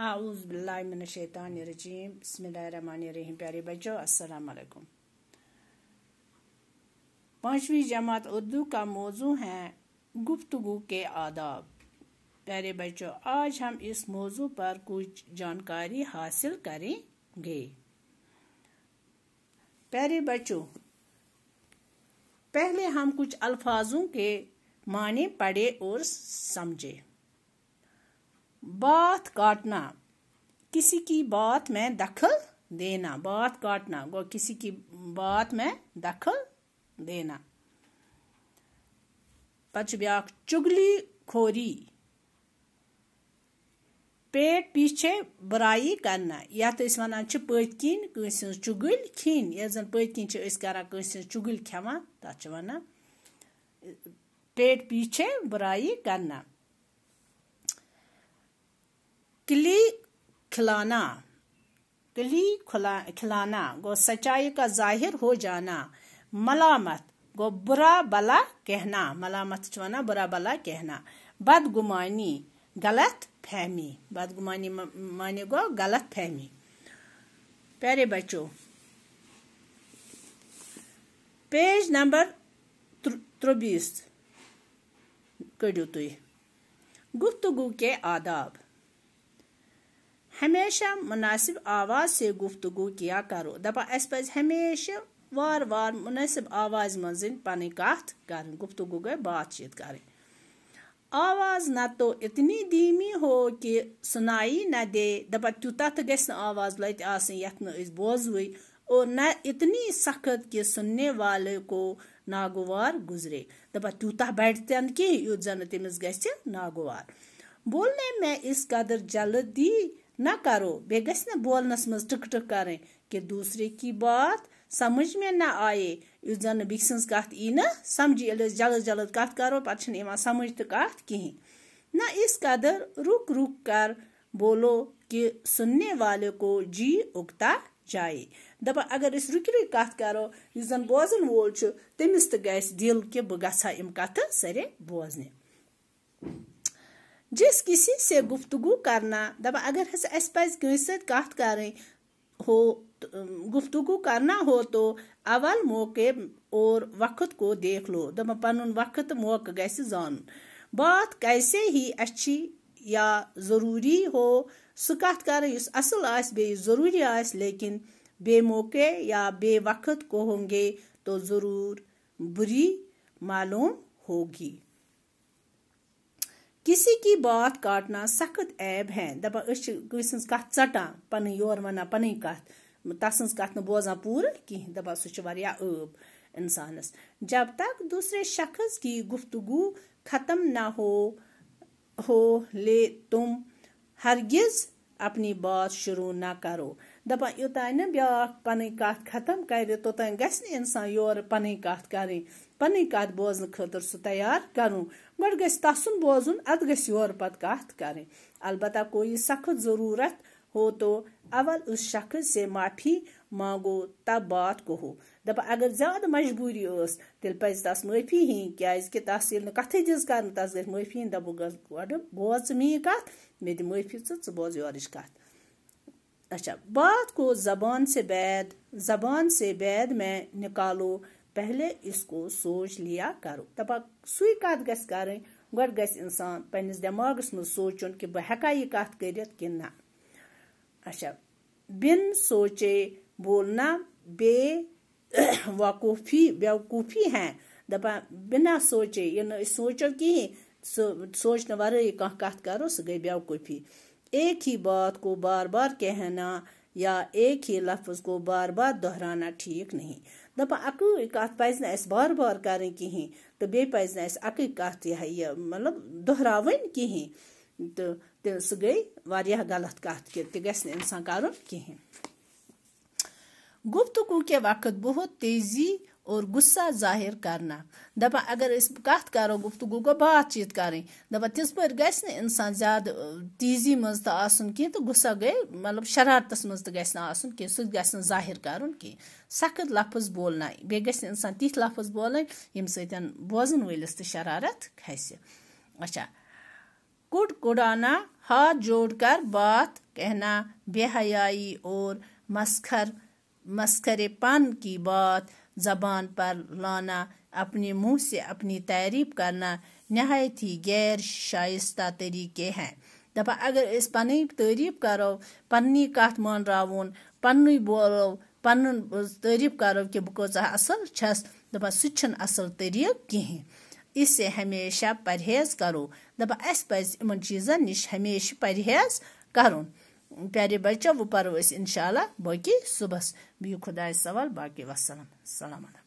हाउज़बिल्लाशैतानरजीम बसमीम प्यारे बच्चों असलकुम पाँचवीं जमात उर्दू का मौजू है गुफ्तगु के आदाब प्यारे बच्चों आज हम इस मौजू पर कुछ जानकारी हासिल करेंगे प्यारे बच्चों पहले हम कुछ अल्फाजों के माने पढ़े और समझे बात काटना किसी की बात में दखल देना बात काटना वो किसी की बात में दखल देना पच ब्याक चुगली खोरी पेट पीछे बुराई करना तो वन पत किन चुगल खिन ये जन पत किन करा चुगल खेवान तथा वन पेट पीछे बुराई करना किली खिलाना किली खिलाना गो सच्चाई का जाहिर हो जाना मलामत गो बुरा भला कहना मलामत चुना बुरा भला कहना बदगुमानी गलत फहमी बदगुमानी माने गो गलत फहमी प्यारे बच्चो पेज नंबर त्रबीस कड़ू तुम तो गुफ्तगु के आदाब हमेशा मुनासिब आवाज़ से गुफ्तगु किया करो दपा अस पज हमेशा वार वार मुनासिब आवाज़ मज पन कत कर गुफ्तगु गए बातचीत कर आवाज़ न तो इतनी धीमी हो कि सुनाई न दे दपा तूत तो गस आवाज़ लत आथ बोजवे और न इतनी सख्त कि सुनने वाले को नागवार गुजरे दपा तूत बढ़ तन कह युद्ध जन तमिस नागवार बोलने में इस कदर जल्दी न करो बे ग न बोलनस मज टुक टुक करें दूसरे की बात समझ में न आए यु जन बिक सज कत ई न ये जल्द जल्द कथ करो पे समझ तो कत कहें न इस कदर रुक रुक कर बोलो कि सुनने वाले को जी उगता जाए दपा अगर इस रुक रुक कत करो यु जन बोजन वो तमिस तो गल कि बह ग कत सरे बोजने जिस किसी से गुफ्तगु करना दबा अगर अस पज कत कर हो तो, गुफ्तगु करना हो तो अवल मौके और वक्त को देख लो दबा पन वक्त मौक ग जान बात कैसे ही अच्छी या ज़रूरी हो सु कत कर असल ज़रूरी आस बे मौके या बे वक्त को होंगे तो ज़रूर बुरी मालूम होगी किसी की बात काटना सख्त ऐब है दपान अस कत टा पन योर वन पन कथ तस कत बोजान पूर कहें दपान सह इंसानस जब तक दूसरे शख्स की गुफ्तु ख़त्म न हो हो ले तुम हरगिज़ अपनी बात शुरू न करो दपान योतान ना ब्याक पनी कथ खत्म करे तोतान गस इंसान योर पनी कथ करें पनी कथ बोजन खतर सु तैयार करूं मगर गस तसुन बोजन अद गस योर पत कथ करें अलबत्ता कोई सख्त जरूरत हो तो अवल उस शख्स से माफी मांगो तब बात कहो दपा अगर ज्यादा मजबूरी उस तेल पज तस माफी ही क्या तस ये कथ दिज कर तस गई माफी दबो गोड बोज मी कथ मे दि माफी च बोज योर कथ अच्छा बात को जबान से बैद जबान से बैद में निकालो पहले इसको सोच लिया करो दपा सुई कत गस गोड गस इंसान पन्नस दिमागस मज सोचन कि बह हा यह कत कर कि अच्छा बिन सोचे बोलना बे वाकूफी बेवकूफी है दपा बिना सोचे ये सोचो कहीं सोचने वर कह कत करो सह गई बेवकूफी एक ही बात को बार बार कहना या एक ही लफ्ज को बार बार दोहराना ठीक नहीं दपा अकु कत पज बार बार कर कहें तो बे पज अक कथ यह मतलब दोहराव कहें तो, सह गई गलत कथ तो कि कर कहें गुफ्तगु के वक्त बहुत तेजी और गुस्सा जाहिर करना दपा अगर इस कत करो गुफ्तगु गो बात करें दपा तिस पे ग इंसान ज्यादा तेजी मज तो कह तो गुस्सा गई मतलब शरारत मज तो गसन ग जाहिर कर सख्त लफज बोलना बे ग इंसान तिथ लफज बोलें यम सतन बोजन वलिस तो खस अच्छा कुट कुड़ाना हाथ जोड़कर बात कहना बेहयाई और मस्खर पन की बात ज़बान पर लाना अपने मुंह से अपनी तारीफ करना नहायत ही गैर शाइस्ता तरीके हैं दपा अगर इस पनी तारीफ करो पन्नी कथ मान रावून पन्न बोलो पन्न तारीफ करो कि बह कह असल छस दपा सह असल तरीक कहें इससे हमेशा परहेज करो दपा अस पज इन चीज़न निश हमेशा परहेज करूँ प्यारे बच्चों वो पढ़ो इस इनशाला बाकी सुबह भी खुदा सवाल बाकी वसलम सलाम